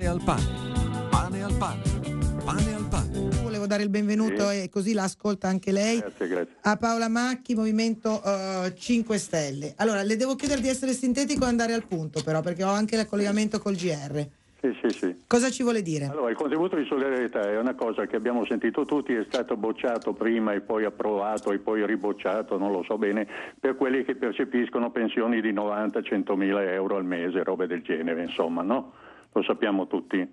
Pane al pane, pane al pane, pane al pane. Volevo dare il benvenuto sì. e così l'ascolta anche lei grazie, grazie. a Paola Macchi, Movimento uh, eh, 5 Stelle. Allora, le devo chiedere di essere sintetico e andare al punto però, perché ho anche il collegamento col GR. Sì, sì, sì. Cosa ci vuole dire? Allora, il contributo di solidarietà è una cosa che abbiamo sentito tutti, è stato bocciato prima e poi approvato e poi ribocciato, non lo so bene, per quelli che percepiscono pensioni di 90-100 mila euro al mese, robe del genere, insomma, no? lo sappiamo tutti,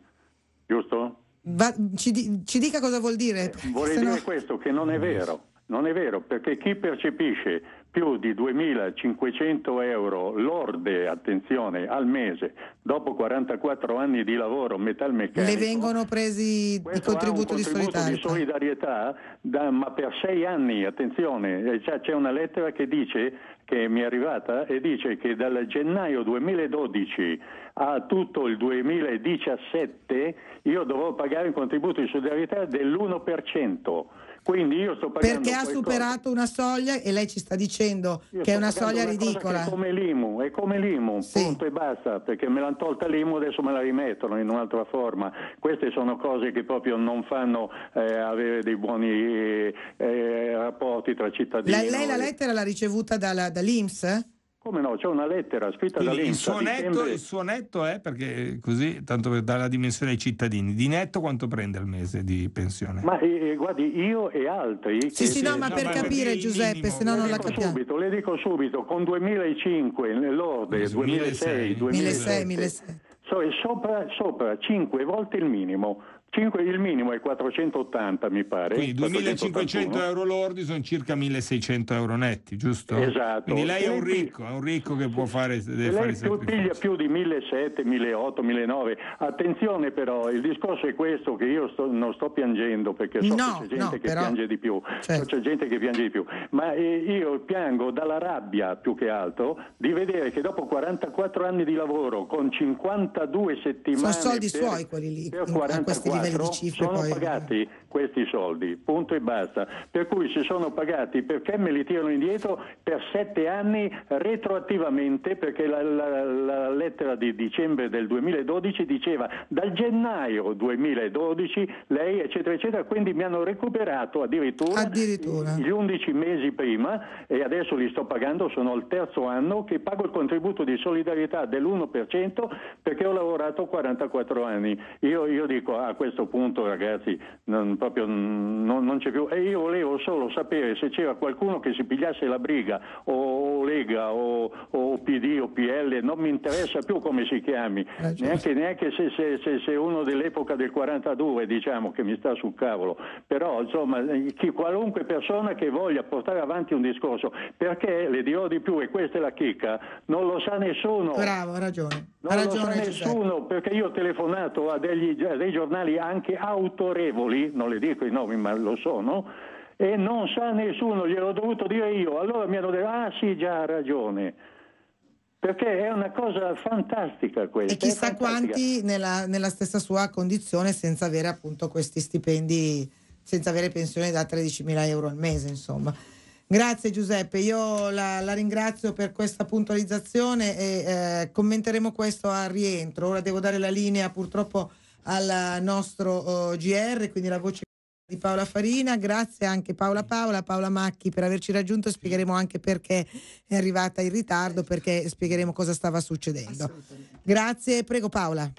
giusto? Va, ci, ci, dica cosa vuol dire. Eh, Vorrei sennò... dire questo, che non è vero, non è vero, perché chi percepisce più di 2.500 euro lorde, attenzione, al mese, dopo 44 anni di lavoro metalmeccanico... Le vengono presi i contributi di solidarietà. Di solidarietà da, ma per sei anni, attenzione, eh, c'è una lettera che dice che mi è arrivata e dice che dal gennaio 2012 a tutto il 2017 io dovrò pagare un contributo di solidarietà dell'1%. Quindi io sto pagando Perché ha superato una soglia e lei ci sta dicendo io che è una soglia una ridicola. È come l'IMU, è come l'IMU, sì. punto e basta, perché me l'hanno tolta l'IMU, adesso me la rimettono in un'altra forma. Queste sono cose che proprio non fanno eh, avere dei buoni eh, eh rapporti tra cittadini. La, lei la lettera l'ha ricevuta dalla, dall'Inps? Come no? C'è una lettera scritta Quindi da lei. Il suo, netto, dicembre... il suo netto è, perché eh, così, tanto per dare la dimensione ai cittadini, di netto quanto prende al mese di pensione? Ma eh, eh guardi, io e altri... Sì, sì, no, ma per capire Giuseppe, se no non la capiamo. Subito, le dico subito, con 2005 nell'orde, 2006, 2006, 2006, 2007, 2006. So, sopra, sopra 5 volte il minimo. 5, il minimo è 480 mi pare. Quindi 2500 euro lordi sono circa 1600 euro netti, giusto? Esatto. Quindi lei è un ricco, è un ricco che può fare, deve lei fare più, piglia più di 1700, 1800, 1900. Attenzione però, il discorso è questo che io sto, non sto piangendo perché so no, che c'è gente no, che però... piange di più, certo. c'è gente che piange di più, ma eh, io piango dalla rabbia più che altro di vedere che dopo 44 anni di lavoro con 52 settimane sono soldi per, suoi quelli lì, per 44 sono, sono pagati questi soldi, punto e basta. Per cui si sono pagati perché me li tirano indietro per sette anni retroattivamente perché la, la, la lettera di dicembre del 2012 diceva dal gennaio 2012 lei eccetera eccetera, quindi mi hanno recuperato addirittura, addirittura. gli 11 mesi prima e adesso li sto pagando, sono al terzo anno che pago il contributo di solidarietà dell'1% perché ho lavorato 44 anni. Io, io dico ah, a questo punto ragazzi non proprio non, non, c'è più. E io volevo solo sapere se c'era qualcuno che si pigliasse la briga, o Lega, o, o PD, o PL, non mi interessa più come si chiami, eh, certo. neanche, neanche se, se, se, se, uno dell'epoca del 42, diciamo, che mi sta sul cavolo. Però, insomma, chi, qualunque persona che voglia portare avanti un discorso, perché le dirò di più, e questa è la chicca, non lo sa nessuno. Bravo, ha ragione. Non ha ragione, lo sa nessuno, perché io ho telefonato a, degli, a dei giornali anche autorevoli, non le le dico i nomi, ma lo sono, e non sa nessuno, gliel'ho dovuto dire io. Allora mi hanno detto, ah sì, già ha ragione. Perché è una cosa fantastica questa. E chissà quanti nella, nella, stessa sua condizione senza avere appunto questi stipendi, senza avere pensione da 13.000 euro al mese, insomma. Grazie Giuseppe, io la, la ringrazio per questa puntualizzazione e eh, commenteremo questo a rientro. Ora devo dare la linea purtroppo al nostro oh, GR, quindi la voce di Paola Farina, grazie anche Paola Paola, Paola Macchi per averci raggiunto, spiegheremo anche perché è arrivata in ritardo, perché spiegheremo cosa stava succedendo. Grazie, prego Paola.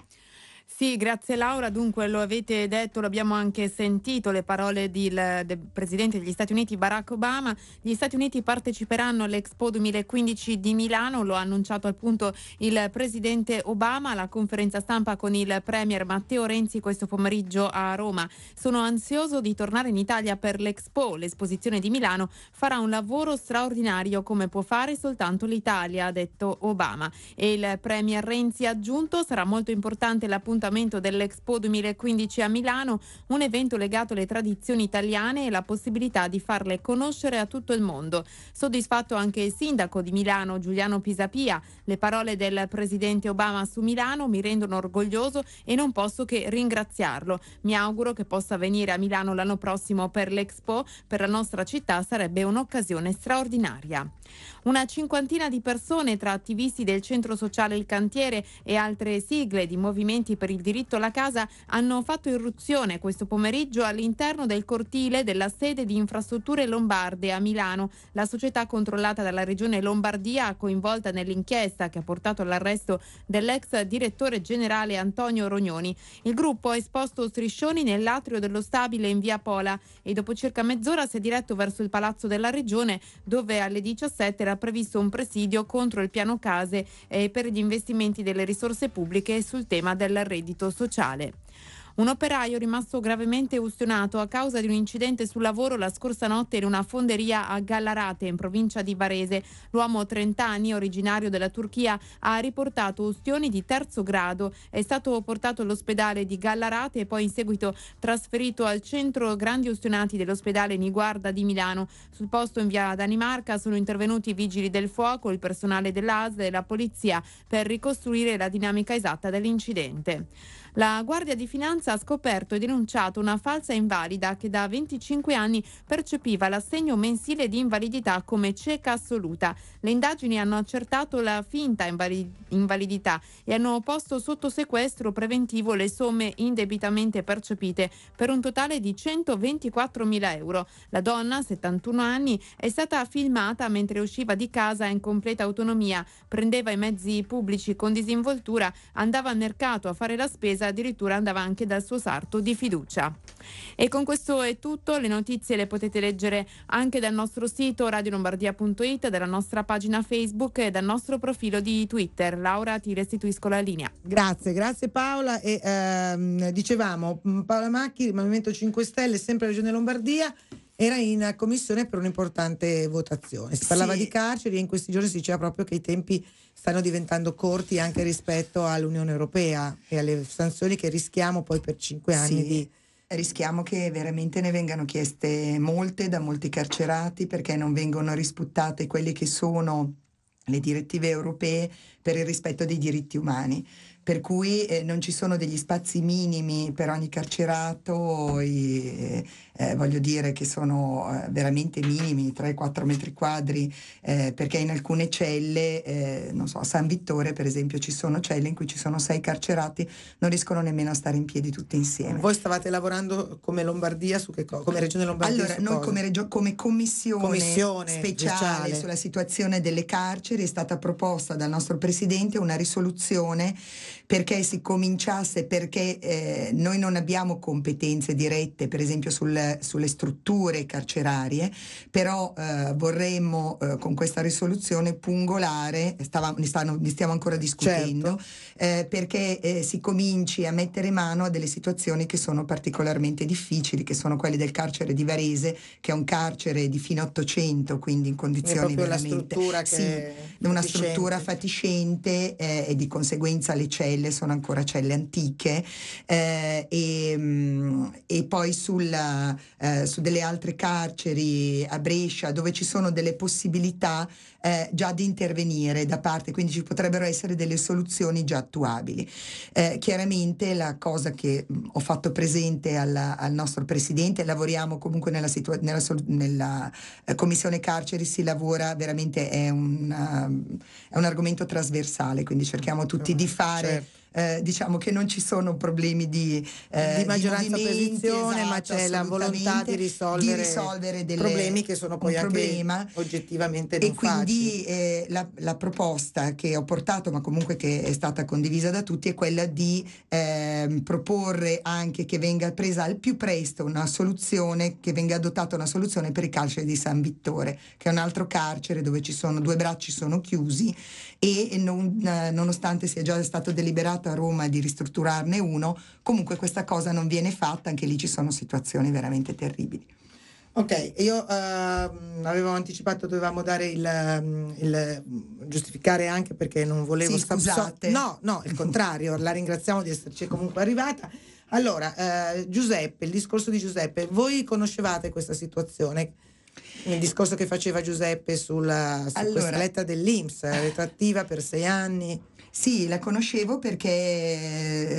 Sì, grazie Laura. Dunque lo avete detto, lo abbiamo anche sentito, le parole del, del Presidente degli Stati Uniti Barack Obama. Gli Stati Uniti parteciperanno all'Expo 2015 di Milano, lo ha annunciato appunto il Presidente Obama alla conferenza stampa con il Premier Matteo Renzi questo pomeriggio a Roma. Sono ansioso di tornare in Italia per l'Expo. L'esposizione di Milano farà un lavoro straordinario come può fare soltanto l'Italia, ha detto Obama. E il Premier Renzi ha aggiunto sarà molto importante la puntualità appuntamento dell'Expo 2015 a Milano, un evento legato alle tradizioni italiane e la possibilità di farle conoscere a tutto il mondo. Soddisfatto anche il sindaco di Milano Giuliano Pisapia, le parole del presidente Obama su Milano mi rendono orgoglioso e non posso che ringraziarlo. Mi auguro che possa venire a Milano l'anno prossimo per l'Expo, per la nostra città sarebbe un'occasione straordinaria. Una cinquantina di persone tra attivisti del centro sociale Il Cantiere e altre sigle di movimenti per per il diritto alla casa hanno fatto irruzione questo pomeriggio all'interno del cortile della sede di infrastrutture lombarde a Milano. La società controllata dalla regione Lombardia, coinvolta nell'inchiesta che ha portato all'arresto dell'ex direttore generale Antonio Rognoni. Il gruppo ha esposto striscioni nell'atrio dello stabile in via Pola e dopo circa mezz'ora si è diretto verso il palazzo della regione dove alle 17 era previsto un presidio contro il piano case e eh, per gli investimenti delle risorse pubbliche sul tema dell'arresto credito sociale. Un operaio rimasto gravemente ustionato a causa di un incidente sul lavoro la scorsa notte in una fonderia a Gallarate, in provincia di Varese. L'uomo 30 anni, originario della Turchia, ha riportato ustioni di terzo grado. È stato portato all'ospedale di Gallarate e poi in seguito trasferito al centro grandi ustionati dell'ospedale Niguarda di Milano. Sul posto in via Danimarca sono intervenuti i vigili del fuoco, il personale dell'ASL e la polizia per ricostruire la dinamica esatta dell'incidente. La Guardia di Finanza ha scoperto e denunciato una falsa invalida che da 25 anni percepiva l'assegno mensile di invalidità come cieca assoluta. Le indagini hanno accertato la finta invalidità e hanno posto sotto sequestro preventivo le somme indebitamente percepite per un totale di 124.000 euro. La donna, 71 anni, è stata filmata mentre usciva di casa in completa autonomia, prendeva i mezzi pubblici con disinvoltura, andava al mercato a fare la spesa Letta addirittura andava anche dal suo sarto di fiducia. E con questo è tutto, le notizie le potete leggere anche dal nostro sito radiolombardia.it, dalla nostra pagina Facebook e dal nostro profilo di Twitter. Laura, ti restituisco la linea. Grazie, grazie Paola. E, ehm, dicevamo, Paola Macchi, Movimento 5 Stelle, sempre Regione Lombardia era in commissione per un'importante votazione. Si parlava sì. di carceri e in questi giorni si diceva proprio che i tempi stanno diventando corti anche rispetto all'Unione Europea e alle sanzioni che rischiamo poi per cinque anni sì. di rischiamo che veramente ne vengano chieste molte da molti carcerati perché non vengono risputate quelle che sono le direttive europee per il rispetto dei diritti umani. Per cui eh, non ci sono degli spazi minimi per ogni carcerato e, eh, voglio dire che sono eh, veramente minimi, 3-4 metri quadri, eh, perché in alcune celle, eh, non so, a San Vittore per esempio ci sono celle in cui ci sono sei carcerati, non riescono nemmeno a stare in piedi tutti insieme. Voi stavate lavorando come Lombardia su che cosa? Come Regione Lombardia? Allora, noi come, regio- come commissione, commissione speciale, speciale sulla situazione delle carceri è stata proposta dal nostro Presidente una risoluzione perché si cominciasse, perché eh, noi non abbiamo competenze dirette, per esempio sul eh, sulle strutture carcerarie, però eh, vorremmo eh, con questa risoluzione pungolare, eh, stava, ne, stanno, ne, stiamo ancora discutendo, certo. Eh, perché si cominci a mettere mano a delle situazioni che sono particolarmente difficili, che sono quelle del carcere di Varese, che è un carcere di fino a 800, quindi in condizioni veramente... Struttura sì, una fatiscente. struttura fatiscente e di conseguenza le celle sono ancora celle antiche. Eh, e, mm, e, poi sulla, eh, su delle altre carceri a Brescia dove ci sono delle possibilità eh, già di intervenire da parte, quindi ci potrebbero essere delle soluzioni già attuabili. Eh, chiaramente la cosa che mm, ho fatto presente alla, al nostro Presidente, lavoriamo comunque nella, situa- nella, nella eh, Commissione Carceri, si lavora veramente, è, una, um, è, un argomento trasversale, quindi cerchiamo tutti di fare... Certo eh, diciamo che non ci sono problemi di, eh, di maggioranza di opposizione, esatto, ma c'è la esatto, volontà di risolvere, di risolvere delle, problemi che sono poi anche problema. oggettivamente non E quindi eh, la, la, proposta che ho portato, ma comunque che è stata condivisa da tutti, è quella di eh, proporre anche che venga presa al più presto una soluzione, che venga adottata una soluzione per il carcere di San Vittore, che è un altro carcere dove ci sono due bracci sono chiusi e non, eh, nonostante sia già stato deliberato tentato a Roma di ristrutturarne uno, comunque questa cosa non viene fatta, anche lì ci sono situazioni veramente terribili. Ok, io uh, avevo anticipato, dovevamo dare il, mm, il, mm, giustificare anche perché non volevo sì, scusate. no, no, il contrario, la ringraziamo di esserci comunque arrivata. Allora, uh, Giuseppe, il discorso di Giuseppe, voi conoscevate questa situazione? Il discorso che faceva Giuseppe sulla, su allora, questa letta dell'Inps, eh, retrattiva per sei anni. Sì, la conoscevo perché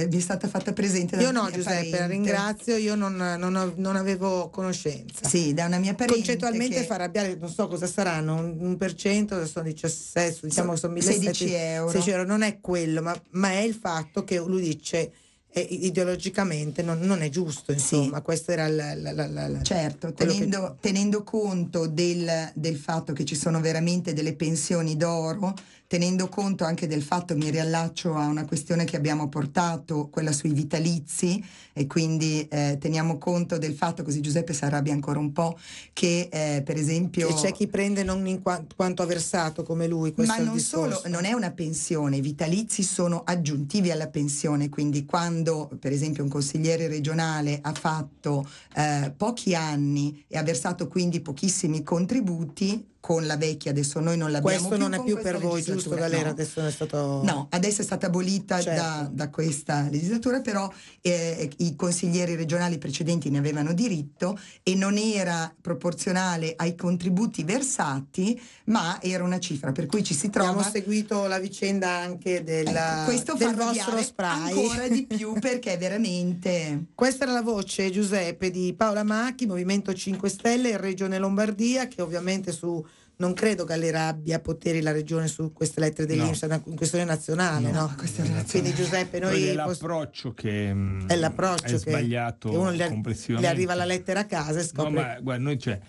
eh, vi è stata fatta presente da Io no, Giuseppe, parente. la ringrazio, io non, non, non, avevo conoscenza. Sì, da una mia parente. Concettualmente che... fa arrabbiare, non so cosa saranno, un, per cento, sono 17, diciamo che sono 16 euro. 16 euro. Non è quello, ma, ma è il fatto che lui dice eh, ideologicamente non, non, è giusto, insomma, sì. questo era la, la, la, la Certo, tenendo, che... tenendo conto del, del, fatto che ci sono veramente delle pensioni d'oro tenendo conto anche del fatto, mi riallaccio a una questione che abbiamo portato, quella sui vitalizi, e quindi eh, teniamo conto del fatto, così Giuseppe si arrabbia ancora un po', che eh, per esempio... Che c'è chi prende non in qua- quanto ha versato come lui, questo Ma non solo, non è una pensione, i vitalizi sono aggiuntivi alla pensione, quindi quando per esempio un consigliere regionale ha fatto eh, pochi anni e ha versato quindi pochissimi contributi, con la vecchia, adesso noi non l'abbiamo Questo più. Questo non è più per voi, giusto Valera? No. Adesso è stato... No, adesso è stata abolita certo. da, da, questa legislatura, però eh, eh, i consiglieri regionali precedenti ne avevano diritto e non era proporzionale ai contributi versati, ma era una cifra, per cui ci si trova... Abbiamo seguito la vicenda anche della, ecco, questo del vostro spray. Ancora di più perché veramente... Questa era la voce, Giuseppe, di Paola Macchi, Movimento 5 Stelle, Regione Lombardia, che ovviamente su non credo Gallera abbia poteri la regione su queste lettere dell'Inps, no. è una questione nazionale. No, no? Questione nazionale. Quindi Giuseppe, noi... È l'approccio che è, l'approccio è sbagliato che uno le, le arriva la lettera a casa e scopre... No, ma guarda, noi c'è... Cioè,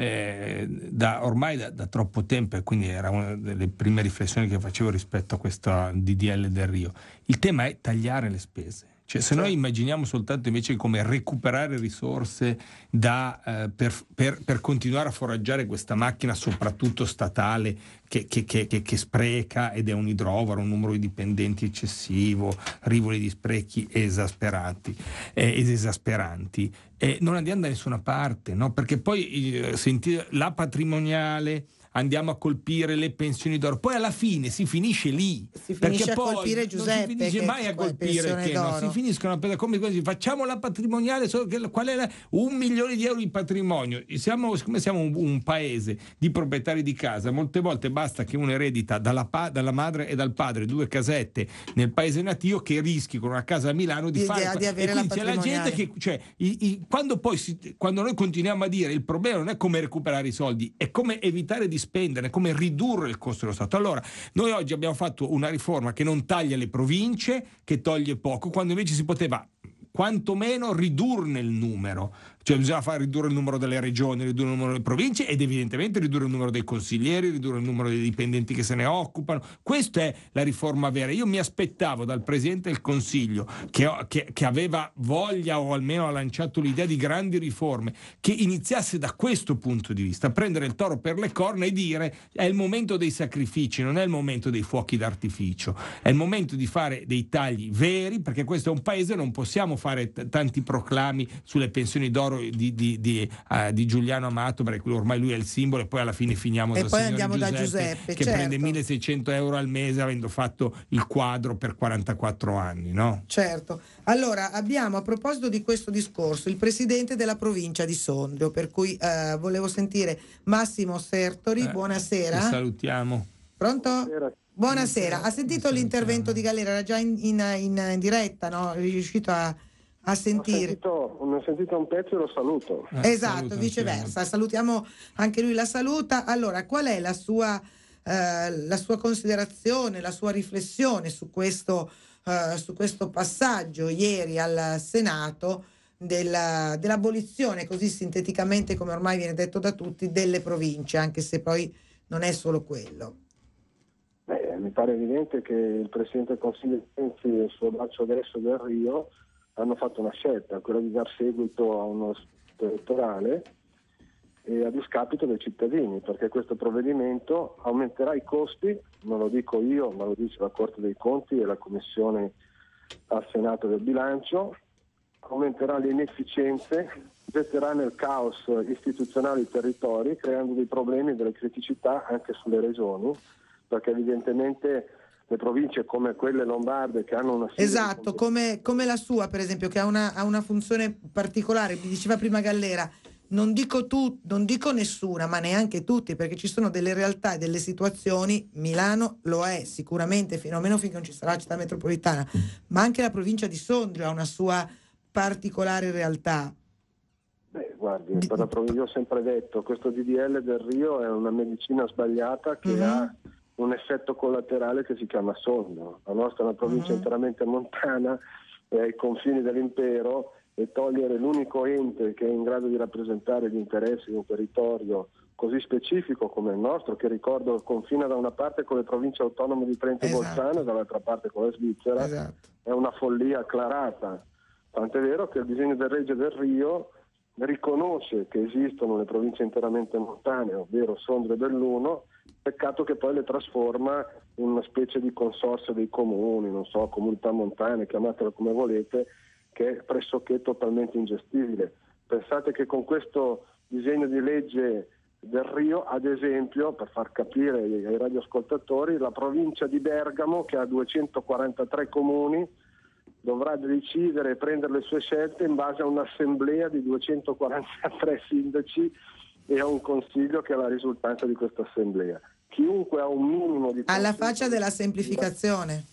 eh, da, ormai da, da, troppo tempo e quindi era una delle prime riflessioni che facevo rispetto a questo DDL del Rio. Il tema è tagliare le spese. Cioè, se cioè noi immaginiamo soltanto invece come recuperare risorse da, eh, per, per, per, continuare a foraggiare questa macchina, soprattutto statale, che, che, che, che, spreca ed è un idrovaro, un numero di dipendenti eccessivo, rivoli di sprechi esasperanti, eh, esasperanti, eh, non andiamo da nessuna parte, no? perché poi eh, sentire la patrimoniale andiamo a colpire le pensioni d'oro. Poi alla fine si finisce lì. Si finisce a colpire Giuseppe. Non si finisce mai a colpire che no, si finiscono per come così. Facciamo la patrimoniale, solo che, qual è la, un milione di euro di patrimonio. Siamo, siccome siamo un, un, paese di proprietari di casa, molte volte basta che uno eredita dalla, dalla, madre e dal padre due casette nel paese natio che rischi con una casa a Milano di, di fare. Di avere e la c'è la gente che cioè, i, i, quando, poi si, quando noi continuiamo a dire il problema non è come recuperare i soldi, è come evitare di spendere, come ridurre il costo dello Stato. Allora, noi oggi abbiamo fatto una riforma che non taglia le province, che toglie poco, quando invece si poteva quantomeno ridurne il numero. Cioè bisogna far ridurre il numero delle regioni, ridurre il numero delle province ed evidentemente ridurre il numero dei consiglieri, ridurre il numero dei dipendenti che se ne occupano. Questa è la riforma vera. Io mi aspettavo dal Presidente del Consiglio che, che, che aveva voglia o almeno ha lanciato l'idea di grandi riforme, che iniziasse da questo punto di vista, a prendere il toro per le corna e dire è il momento dei sacrifici, non è il momento dei fuochi d'artificio, è il momento di fare dei tagli veri perché questo è un paese, non possiamo fare t- tanti proclami sulle pensioni d'oro lavoro di, di, di, uh, di, Giuliano Amato, perché ormai lui è il simbolo, e poi alla fine finiamo e da poi andiamo Giuseppe, da Giuseppe che certo. prende 1600 euro al mese avendo fatto il quadro per 44 anni. No? Certo. Allora, abbiamo a proposito di questo discorso il presidente della provincia di Sondrio, per cui uh, volevo sentire Massimo Sertori. Eh, buonasera. salutiamo. Pronto? Buonasera. Buonasera. Ha sentito l'intervento di Galera? Era già in, in, in diretta, no? È riuscito a a sentire. Non ho sentito un pezzo e lo saluto. Eh, esatto, saluto viceversa. Salutiamo anche lui, la saluta. Allora, qual è la sua, eh, la sua considerazione, la sua riflessione su questo, eh, su questo passaggio ieri al Senato della, dell'abolizione, così sinteticamente come ormai viene detto da tutti, delle province, anche se poi non è solo quello? Beh, mi pare evidente che il Presidente del Consiglio Renzi e il suo braccio destro del Rio hanno fatto una scelta, quella di dar seguito a uno elettorale eh, a discapito dei cittadini, perché questo provvedimento aumenterà i costi, non lo dico io, ma lo dice la Corte dei Conti e la Commissione al Senato del Bilancio, aumenterà le inefficienze, getterà nel caos istituzionale i territori, creando dei problemi e delle criticità anche sulle regioni, perché evidentemente le province come quelle lombarde che hanno una... Esatto, come, come, la sua per esempio, che ha una, ha una funzione particolare, mi diceva prima Gallera, non dico, tu, non dico nessuna, ma neanche tutti, perché ci sono delle realtà e delle situazioni, Milano lo è sicuramente, fino a meno finché non ci sarà la città metropolitana, ma anche la provincia di Sondrio ha una sua particolare realtà. Beh, guardi, di... io ho sempre detto, questo DDL del Rio è una medicina sbagliata che uh-huh. ha un effetto collaterale che si chiama sonno. La nostra è una provincia mm-hmm. interamente montana, eh, ai confini dell'impero, e togliere l'unico ente che è in grado di rappresentare gli interessi di un territorio così specifico come il nostro, che ricordo confina da una parte con le province autonome di Trento e esatto. Bolzano e dall'altra parte con la Svizzera, esatto. è una follia acclarata. Tant'è vero che il disegno del Regge del Rio riconosce che esistono le province interamente montane, ovvero Sondrio Belluno, peccato che poi le trasforma in una specie di consorzio dei comuni, non so, comunità montane, chiamatela come volete, che è pressoché totalmente ingestibile. Pensate che con questo disegno di legge del Rio, ad esempio, per far capire ai radioascoltatori, la provincia di Bergamo, che ha 243 comuni, dovrà decidere e prendere le sue scelte in base a un'assemblea di 243 sindaci e a un Consiglio che è la risultanza di questa Assemblea. Chiunque ha un minimo di... Alla faccia della semplificazione.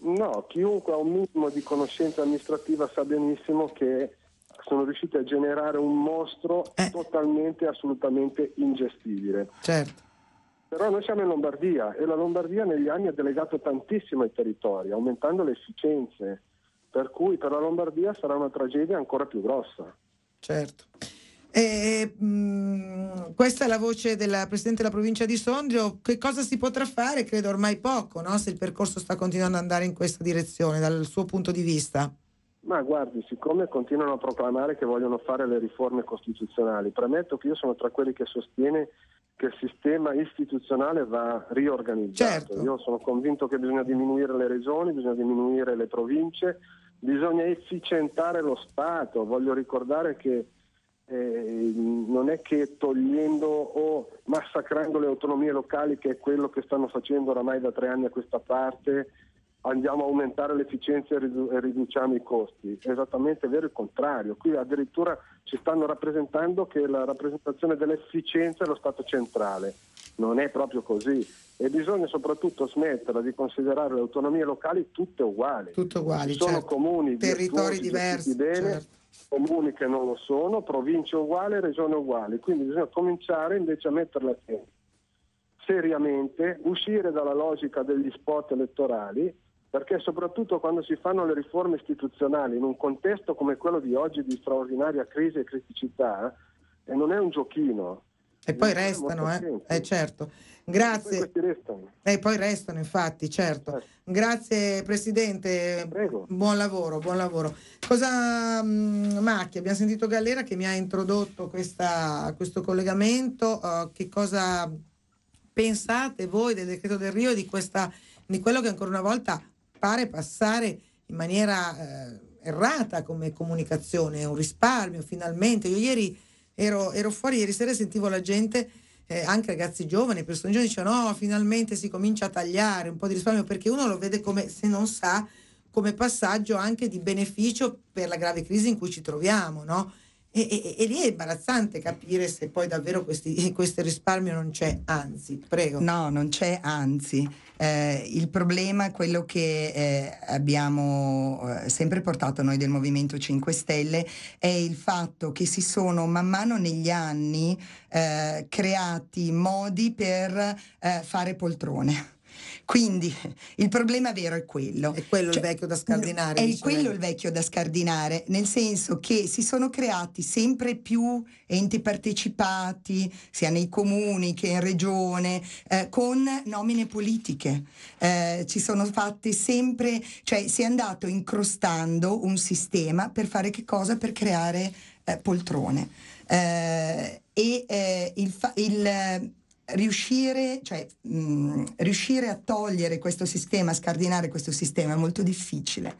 No, chiunque ha un minimo di conoscenza amministrativa sa benissimo che sono riusciti a generare un mostro eh. totalmente, assolutamente ingestibile. Certo. Però noi siamo in Lombardia e la Lombardia negli anni ha delegato tantissimo ai territori, aumentando le efficienze, per cui per la Lombardia sarà una tragedia ancora più grossa. Certo. E, mh, mm, questa è la voce della Presidente della provincia di Sondrio. Che cosa si potrà fare? Credo ormai poco, no? se il percorso sta continuando ad andare in questa direzione dal suo punto di vista. Ma guardi, siccome continuano a proclamare che vogliono fare le riforme costituzionali, premetto che io sono tra quelli che sostiene che il sistema istituzionale va riorganizzato. Certo. Io sono convinto che bisogna diminuire le regioni, bisogna diminuire le province, bisogna efficientare lo Stato. Voglio ricordare che eh, non è che togliendo o massacrando le autonomie locali, che è quello che stanno facendo oramai da tre anni a questa parte, andiamo a aumentare l'efficienza e, ridu- e riduciamo i costi. È esattamente vero il contrario. Qui addirittura ci stanno rappresentando che la rappresentazione dell'efficienza è lo Stato centrale. Non è proprio così. E bisogna soprattutto smetterla di considerare le autonomie locali tutte uguali. Tutte uguali. Ci sono certo. comuni, territori diversi. Bene, certo comuni che non lo sono, province uguali, regioni uguali, quindi bisogna cominciare invece a metterla Seriamente, uscire dalla logica degli spot elettorali, perché soprattutto quando si fanno le riforme istituzionali in un contesto come quello di oggi di straordinaria crisi e criticità, e non è un giochino, e poi restano, eh? eh certo. Grazie. E poi, eh, poi restano, infatti, certo. certo. Grazie Presidente, eh, Prego. buon lavoro, buon lavoro. Cosa mh, mm, Macchia? Abbiamo sentito Gallera che mi ha introdotto questa, questo collegamento. Uh, che cosa pensate voi del decreto del Rio di, questa, di quello che ancora una volta pare passare in maniera eh, errata come comunicazione, un risparmio finalmente. Io ieri Ero, ero fuori ieri sera e sentivo la gente, eh, anche ragazzi giovani, persone giovani, dicevano no, finalmente si comincia a tagliare un po' di risparmio perché uno lo vede come, se non sa, come passaggio anche di beneficio per la grave crisi in cui ci troviamo, no? E, e, e, lì è imbarazzante capire se poi davvero questi, questo risparmio non c'è, anzi, prego. No, non c'è, anzi. Eh, il problema, quello che eh, abbiamo eh, sempre portato noi del Movimento 5 Stelle, è il fatto che si sono man mano negli anni eh, creati modi per eh, fare poltrone quindi il problema vero è quello. È quello cioè, il vecchio da scardinare. È diciamo. quello il vecchio da scardinare, nel senso che si sono creati sempre più enti partecipati, sia nei comuni che in regione, eh, con nomine politiche. Eh, ci sono fatte sempre, cioè si è andato incrostando un sistema per fare che cosa? Per creare eh, poltrone. Eh, e eh, il, fa- il riuscire, cioè, mh, mm, riuscire a togliere questo sistema, a scardinare questo sistema è molto difficile,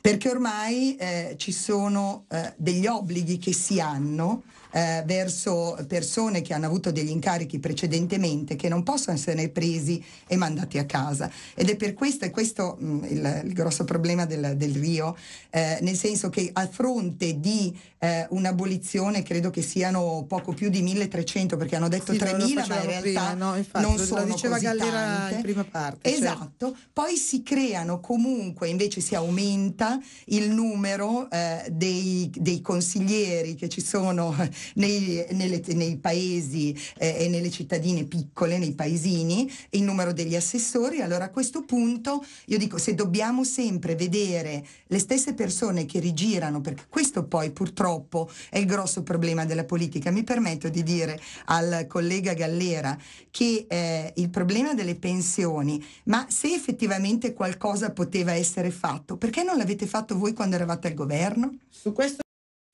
perché ormai eh, ci sono eh, degli obblighi che si hanno eh, verso persone che hanno avuto degli incarichi precedentemente che non possono essere presi e mandati a casa. Ed è per questo, è questo mh, mm, il, il, grosso problema del, del Rio, eh, nel senso che a fronte di eh, un'abolizione credo che siano poco più di 1300 perché hanno detto sì, 3000 ma in realtà prima, no? Infatti, non lo sono diceva così Gallera tante. in prima parte. Certo. Esatto, certo. poi si creano comunque, invece si aumenta il numero eh, dei, dei, consiglieri che ci sono nei, nelle, nei paesi eh, e nelle cittadine piccole, nei paesini, il numero degli assessori. Allora a questo punto io dico se dobbiamo sempre vedere le stesse persone che rigirano, perché questo poi purtroppo è il grosso problema della politica. Mi permetto di dire al collega Gallera che eh, il problema delle pensioni, ma se effettivamente qualcosa poteva essere fatto, perché non l'avete fatto voi quando eravate al governo? Su questo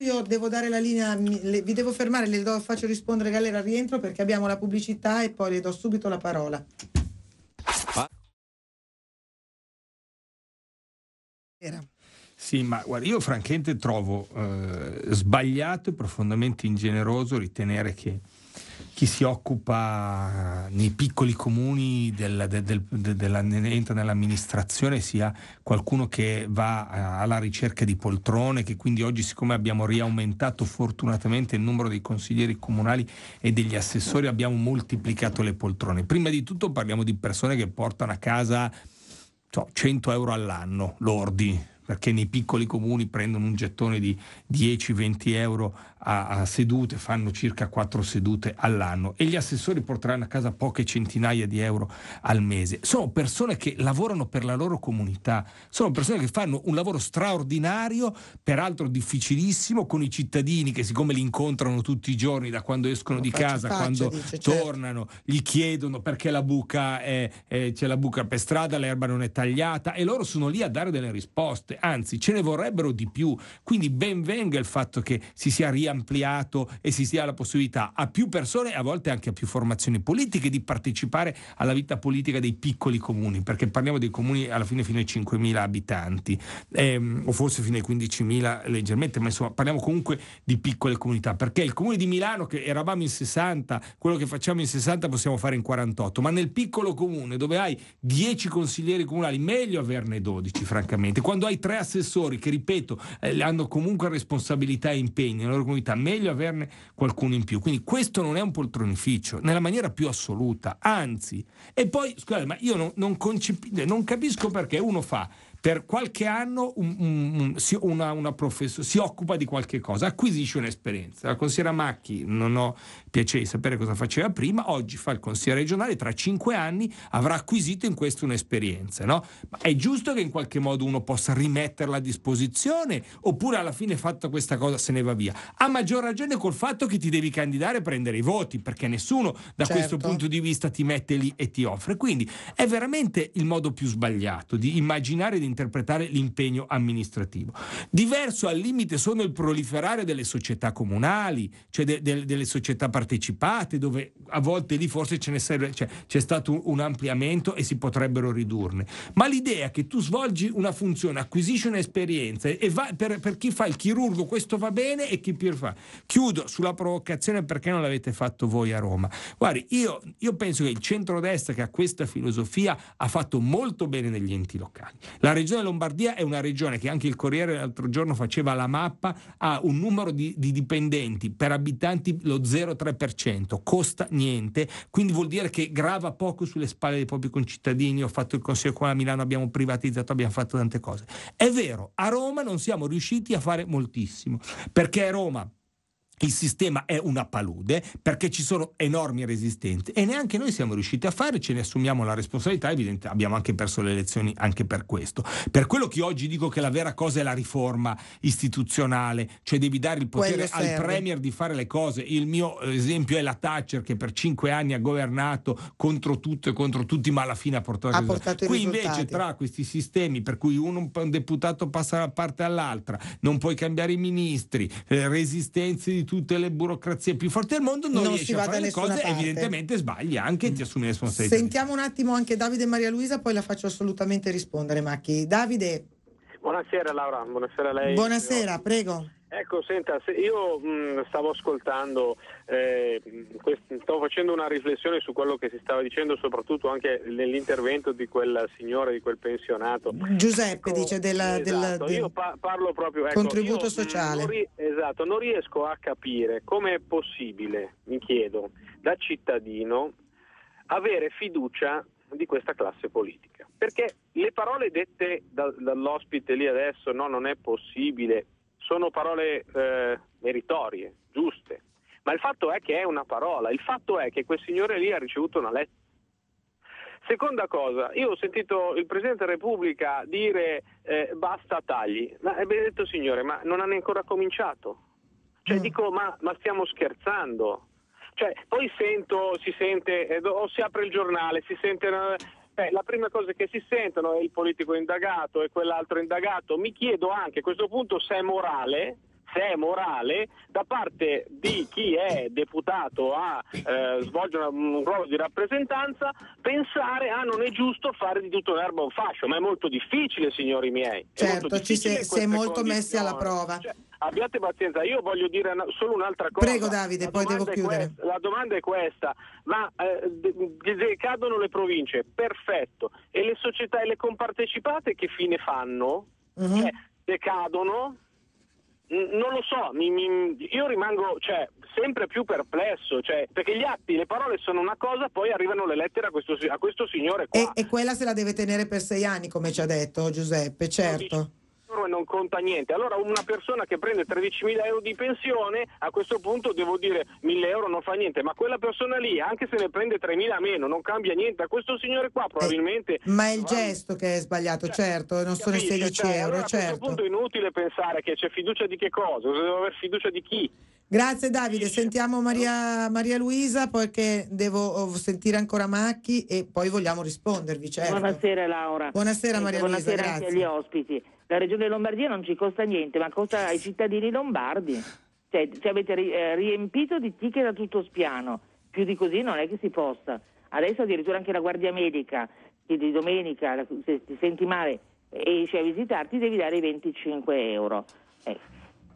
io devo dare la linea, vi devo fermare, le do, faccio rispondere Galera al rientro perché abbiamo la pubblicità e poi le do subito la parola. Era. Sì, ma guarda, io francamente trovo eh, sbagliato e profondamente ingeneroso ritenere che chi si occupa nei piccoli comuni, del, del, del, della, entra nell'amministrazione, sia qualcuno che va eh, alla ricerca di poltrone, che quindi oggi siccome abbiamo riaumentato fortunatamente il numero dei consiglieri comunali e degli assessori, abbiamo moltiplicato le poltrone. Prima di tutto parliamo di persone che portano a casa cioè, 100 euro all'anno lordi perché nei piccoli comuni prendono un gettone di 10-20 euro a, a sedute, fanno circa 4 sedute all'anno e gli assessori porteranno a casa poche centinaia di euro al mese. Sono persone che lavorano per la loro comunità, sono persone che fanno un lavoro straordinario, peraltro difficilissimo, con i cittadini che siccome li incontrano tutti i giorni da quando escono di casa, faccia, quando dice, certo. tornano, certo. gli chiedono perché la buca è, è, eh, c'è la buca per strada, l'erba non è tagliata e loro sono lì a dare delle risposte squadre, anzi ce ne vorrebbero di più, quindi ben venga il fatto che si sia riampliato e si sia la possibilità a più persone e a volte anche a più formazioni politiche di partecipare alla vita politica dei piccoli comuni, perché parliamo dei comuni alla fine fino ai 5.000 abitanti, ehm, o forse fino ai 15.000 leggermente, ma insomma parliamo comunque di piccole comunità, perché il comune di Milano che eravamo in 60, quello che facciamo in 60 possiamo fare in 48, ma nel piccolo comune dove hai 10 consiglieri comunali, meglio averne 12 francamente, quando hai 3 tre assessori che, ripeto, eh, hanno comunque responsabilità e impegni nella loro comunità, meglio averne qualcuno in più. Quindi questo non è un poltronificio, nella maniera più assoluta, anzi. E poi, scusate, ma io non, non, concep- eh, non capisco perché uno fa per qualche anno un, un, un, una, una professor- si occupa di qualche cosa, acquisisce un'esperienza. La consigliera Macchi, non ho piacere di sapere cosa faceva prima, oggi fa il consigliere regionale, tra cinque anni avrà acquisito in questo un'esperienza. No? Ma è giusto che in qualche modo uno possa rimetterla a disposizione oppure alla fine fatta questa cosa se ne va via? A maggior ragione col fatto che ti devi candidare e prendere i voti, perché nessuno da certo. questo punto di vista ti mette lì e ti offre. Quindi è veramente il modo più sbagliato di immaginare e di interpretare l'impegno amministrativo. Diverso al limite sono il proliferare delle società comunali, cioè de- de- delle società particolari partecipate, dove a volte lì forse ce ne serve, cioè, c'è stato un ampliamento e si potrebbero ridurne. Ma l'idea che tu svolgi una funzione, acquisisci un'esperienza e va, per, per, chi fa il chirurgo questo va bene e chi più fa. Chiudo sulla provocazione perché non l'avete fatto voi a Roma. Guardi, io, io penso che il centrodestra che ha questa filosofia ha fatto molto bene negli enti locali. La regione Lombardia è una regione che anche il Corriere l'altro giorno faceva la mappa, ha un numero di, di dipendenti per abitanti lo 0,3 3%, costa niente, quindi vuol dire che grava poco sulle spalle dei propri concittadini, ho fatto il consiglio qua a Milano, abbiamo privatizzato, abbiamo fatto tante cose. È vero, a Roma non siamo riusciti a fare moltissimo, perché a Roma il sistema è una palude perché ci sono enormi resistenze e neanche noi siamo riusciti a fare, ce ne assumiamo la responsabilità, evidente, abbiamo anche perso le elezioni anche per questo. Per quello che oggi dico che la vera cosa è la riforma istituzionale, cioè devi dare il potere al Premier di fare le cose. Il mio eh, esempio è la Thatcher che per cinque anni ha governato contro tutto e contro tutti, ma alla fine ha portato, ha portato i Qui invece tra questi sistemi per cui uno, un deputato passa da una parte all'altra, non puoi cambiare i ministri, eh, resistenze di tutte le burocrazie più forti al mondo non, non riesci a fare le cose parte. evidentemente sbagli anche e ti assumi le responsabilità sentiamo un attimo anche Davide e Maria Luisa poi la faccio assolutamente rispondere Macchi Davide Buonasera Laura, buonasera a lei. Buonasera, prego. Ecco, senta, io mh, stavo ascoltando, eh, quest- stavo facendo una riflessione su quello che si stava dicendo, soprattutto anche nell'intervento di quel signore, di quel pensionato. Giuseppe ecco, dice della, esatto, del io pa- parlo proprio, ecco, contributo io, sociale. Non ri- esatto, non riesco a capire come è possibile, mi chiedo, da cittadino avere fiducia di questa classe politica. Perché le parole dette da, dall'ospite lì adesso, no, non è possibile, sono parole eh, meritorie, giuste, ma il fatto è che è una parola, il fatto è che quel signore lì ha ricevuto una lettera. Seconda cosa, io ho sentito il Presidente della Repubblica dire eh, basta tagli, ma è eh, benedetto signore, ma non hanno ancora cominciato. Cioè mm. dico, ma, ma stiamo scherzando? Cioè, poi sento, si sente, eh, o si apre il giornale, si sente... Eh, eh, la prima cosa che si sentono è il politico indagato e quell'altro indagato. Mi chiedo anche a questo punto se è morale se è morale da parte di chi è deputato a eh, svolgere un ruolo di rappresentanza pensare a ah, non è giusto fare di tutto un'erba un fascio, ma è molto difficile signori miei. Certo, ci sei, sei molto messi alla prova. Cioè, abbiate pazienza, io voglio dire solo un'altra cosa. Prego Davide, la poi devo chiudere. Questa, la domanda è questa, ma eh, cadono le province, perfetto, e le società e le compartecipate che fine fanno? Uh-huh. Mhm. Eh, cioè, decadono, non lo so, mi, mi, io rimango cioè, sempre più perplesso, cioè, perché gli atti, le parole sono una cosa, poi arrivano le lettere a questo, a questo signore. E, e, quella se la deve tenere per sei anni, come ci ha detto Giuseppe, certo e non conta niente. Allora una persona che prende 13.000 euro di pensione, a questo punto devo dire 1.000 euro non fa niente, ma quella persona lì, anche se ne prende 3.000 a meno, non cambia niente. A questo signore qua eh, probabilmente... Eh, ma è il gesto che è sbagliato, cioè, certo, non sono capisci, 16 cioè, euro, allora certo. A questo certo. punto è inutile pensare che c'è fiducia di che cosa, devo avere fiducia di chi. Grazie Davide, sentiamo Maria, Maria Luisa, poi che devo oh, sentire ancora Macchi e poi vogliamo rispondervi. Certo. Buonasera Laura. Buonasera Maria Buonasera Luisa. Buonasera anche agli ospiti la regione Lombardia non ci costa niente, ma costa ai cittadini lombardi. Cioè, ci avete eh, riempito di ticket da tutto spiano, più di così non è che si possa. Adesso addirittura anche la guardia medica, che di domenica, se ti senti male, e esci a visitarti, devi dare i 25 euro. Eh.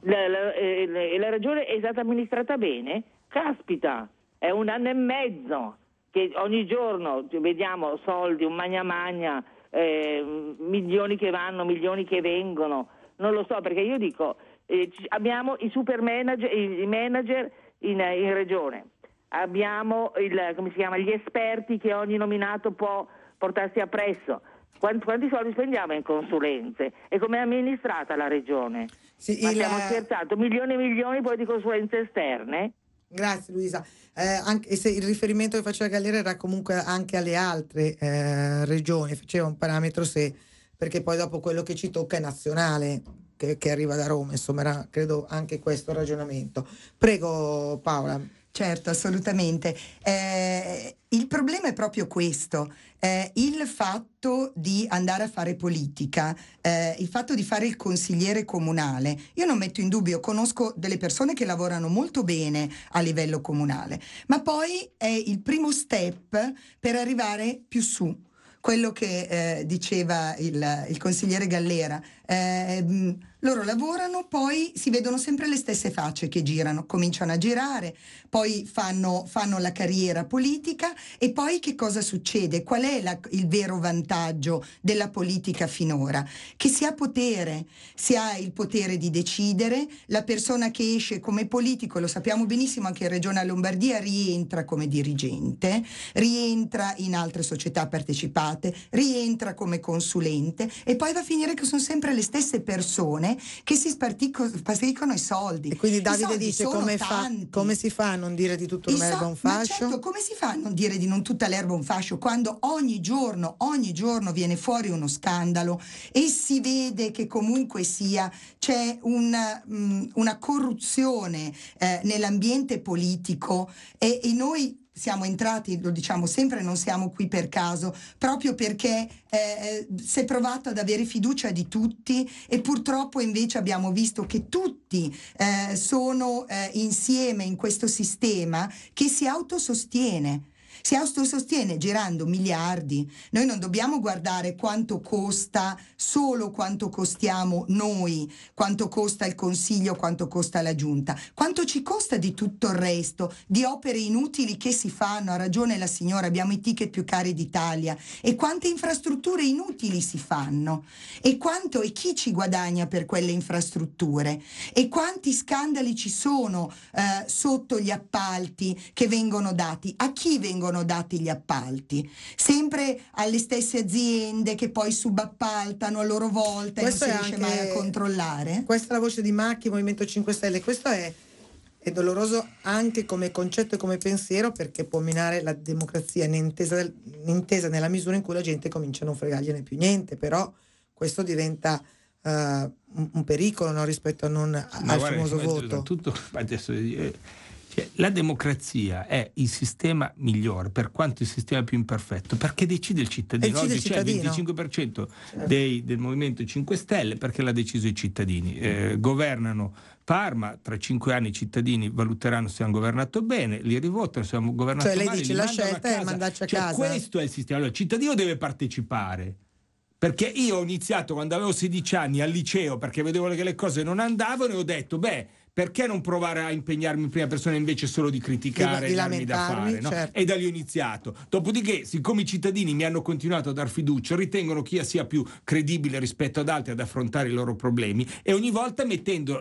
La, la, eh, la regione è stata amministrata bene? Caspita, è un anno e mezzo che ogni giorno cioè, vediamo soldi, un magna magna, eh, milioni che vanno, milioni che vengono, non lo so perché io dico eh, abbiamo i super manager, i manager in, eh, in regione, abbiamo il, chiama, gli esperti che ogni nominato può portarsi appresso. Quanti, quanti soldi spendiamo in consulenze e come è amministrata la regione? Sì, Ma il... stiamo scherzando, milioni e milioni poi di consulenze esterne? Grazie Luisa. Eh, anche se il riferimento che faceva Gallera era comunque anche alle altre eh, regioni, faceva un parametro se, perché poi dopo quello che ci tocca è nazionale, che, che arriva da Roma, insomma era credo anche questo ragionamento. Prego Paola. Certo, assolutamente. Eh, il problema è proprio questo, eh, il fatto di andare a fare politica, eh, il fatto di fare il consigliere comunale. Io non metto in dubbio, conosco delle persone che lavorano molto bene a livello comunale, ma poi è il primo step per arrivare più su. Quello che eh, diceva il, il consigliere Gallera, Ehm, loro lavorano, poi si vedono sempre le stesse facce che girano, cominciano a girare, poi fanno, fanno la carriera politica e poi che cosa succede? Qual è la, il vero vantaggio della politica finora? Che si ha potere, si ha il potere di decidere, la persona che esce come politico, lo sappiamo benissimo anche in Regione Lombardia, rientra come dirigente, rientra in altre società partecipate, rientra come consulente e poi va a finire che sono sempre le le stesse persone che si sparticano i soldi. E quindi Davide dice come, fa, come, si fa a non dire di tutto l'erba un fascio? Certo, come si fa a non dire di non tutta l'erba un fascio quando ogni giorno, ogni giorno viene fuori uno scandalo e si vede che comunque sia c'è una, mm, una corruzione eh, nell'ambiente politico e, e noi siamo entrati, lo diciamo sempre, non siamo qui per caso, proprio perché eh, eh, si è provato ad avere fiducia di tutti e purtroppo invece abbiamo visto che tutti eh, sono eh, insieme in questo sistema che si autosostiene si autosostiene girando miliardi. Noi non dobbiamo guardare quanto costa, solo quanto costiamo noi, quanto costa il Consiglio, quanto costa la Giunta, quanto ci costa di tutto il resto, di opere inutili che si fanno, ha ragione la signora, abbiamo i ticket più cari d'Italia e quante infrastrutture inutili si fanno e quanto e chi ci guadagna per quelle infrastrutture e quanti scandali ci sono eh, sotto gli appalti che vengono dati, a chi vengono vengono dati gli appalti, sempre alle stesse aziende che poi subappaltano a loro volta questo e non si riesce anche, mai a controllare. Questa è la voce di Macchi, Movimento 5 Stelle, questo è, è doloroso anche come concetto e come pensiero perché può minare la democrazia intesa, intesa nella misura in cui la gente comincia a non fregargliene più niente, però questo diventa... Uh, un, un, pericolo no? rispetto a non, al guarda, famoso voto. Tutto, adesso, eh, cioè, la democrazia è il sistema migliore, per quanto il sistema più imperfetto, perché decide il cittadino. Decide Oggi c'è il cittadino. 25% certo. dei, del Movimento 5 Stelle perché l'ha deciso i cittadini. Eh, governano Parma, tra cinque anni i cittadini valuteranno se hanno governato bene, li rivotano se hanno governato cioè, male. Cioè lei dice la scelta è mandarci a cioè, casa. Questo è il sistema. Allora, il cittadino deve partecipare perché io ho iniziato quando avevo 16 anni al liceo perché vedevo che le cose non andavano e ho detto, beh, perché non provare a impegnarmi in prima persona invece solo di criticare e darmi da fare? No? Certo. E da lì ho iniziato. Dopodiché, siccome i cittadini mi hanno continuato a dar fiducia, ritengono che io sia più credibile rispetto ad altri ad affrontare i loro problemi e ogni volta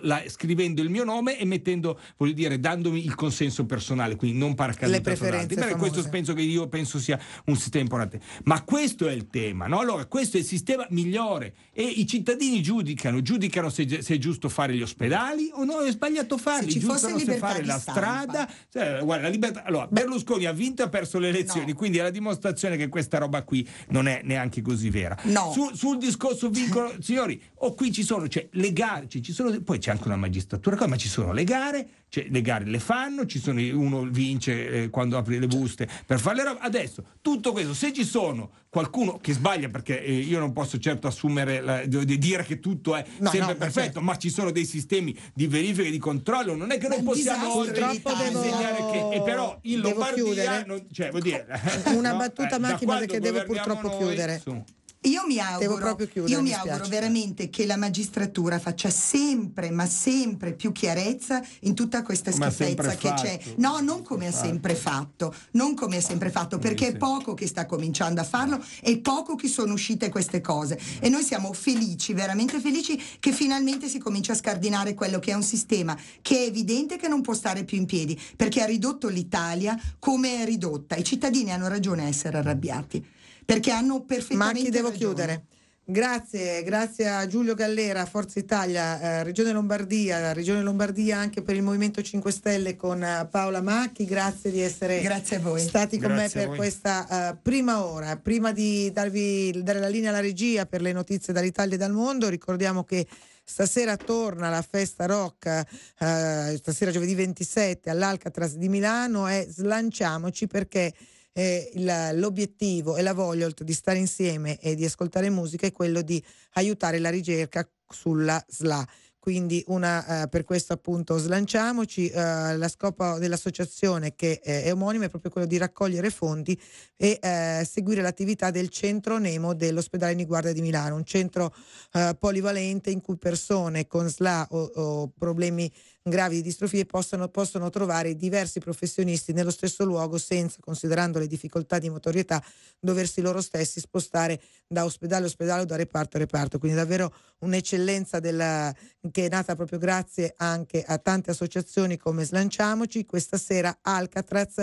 la, scrivendo il mio nome e mettendo, voglio dire, dandomi il consenso personale, quindi non parcaduta Le preferenze Beh, questo penso che io penso sia un sistema importante. Ma questo è il tema, no? Allora, questo è il sistema migliore e i cittadini giudicano, giudicano se, se è giusto fare gli ospedali o no, è sbagliato farci, se ci fosse giusto fare la strada. Cioè, guarda, la libertà... allora, Berlusconi ha vinto e ha perso le elezioni, no. quindi è la dimostrazione che questa roba qui non è neanche così vera. No. Su, sul discorso vincolo, signori, o oh, qui ci sono cioè, le gare, cioè, ci sono, poi c'è anche una magistratura, ma ci sono le gare cioè, le gare le fanno, sono, uno vince eh, quando apre le buste per fare le robe. Adesso, tutto questo, se ci sono qualcuno che sbaglia, perché eh, io non posso certo assumere, la, dire che tutto è no, sempre no, perfetto, perché... Certo. ma ci sono dei sistemi di verifica e di controllo, non è che non possiamo purtroppo devo... insegnare che... E eh, però in devo Lombardia... Non, cioè, dire, una no? battuta eh, macchina perché devo purtroppo noi, chiudere. Su. Io mi auguro, chiudere, io mi auguro veramente che la magistratura faccia sempre, ma sempre più chiarezza in tutta questa schifezza che fatto. c'è. No, non come ha sempre fatto, non come ha sempre fatto, perché è poco che sta cominciando a farlo e poco che sono uscite queste cose. E noi siamo felici, veramente felici, che finalmente si comincia a scardinare quello che è un sistema che è evidente che non può stare più in piedi, perché ha ridotto l'Italia come è ridotta. I cittadini hanno ragione a essere arrabbiati perché hanno perfettamente. Ma chi devo ragione. chiudere? Grazie, grazie a Giulio Gallera, Forza Italia, eh, Regione Lombardia, Regione Lombardia anche per il Movimento 5 Stelle con eh, Paola Macchi, grazie di essere grazie stati con me per questa eh, prima ora. Prima di darvi, dare la linea alla regia per le notizie dall'Italia e dal mondo, ricordiamo che Stasera torna la festa rock, eh, stasera giovedì 27 all'Alcatraz di Milano e slanciamoci perché eh, la, l'obiettivo e la voglia oltre di stare insieme e di ascoltare musica è quello di aiutare la ricerca sulla SLA. Quindi una, eh, per questo appunto slanciamoci, eh, la scopo dell'associazione che eh, è omonima è proprio quello di raccogliere fondi e eh, seguire l'attività del centro Nemo dell'ospedale Niguarda di Milano, un centro eh, polivalente in cui persone con SLA o, o problemi gravi di distrofie possono, possono trovare diversi professionisti nello stesso luogo senza, considerando le difficoltà di motorietà, doversi loro stessi spostare da ospedale a ospedale o da reparto a reparto. Quindi davvero un'eccellenza della, che è nata proprio grazie anche a tante associazioni come Slanciamoci. Questa sera Alcatraz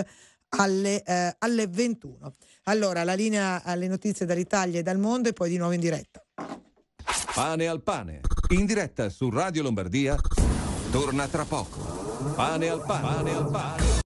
alle, eh, alle 21. Allora, la linea alle notizie dall'Italia e dal mondo e poi di nuovo in diretta. Pane al pane, in diretta su Radio Lombardia Torna tra poco. Pane al pane. pane, al pane.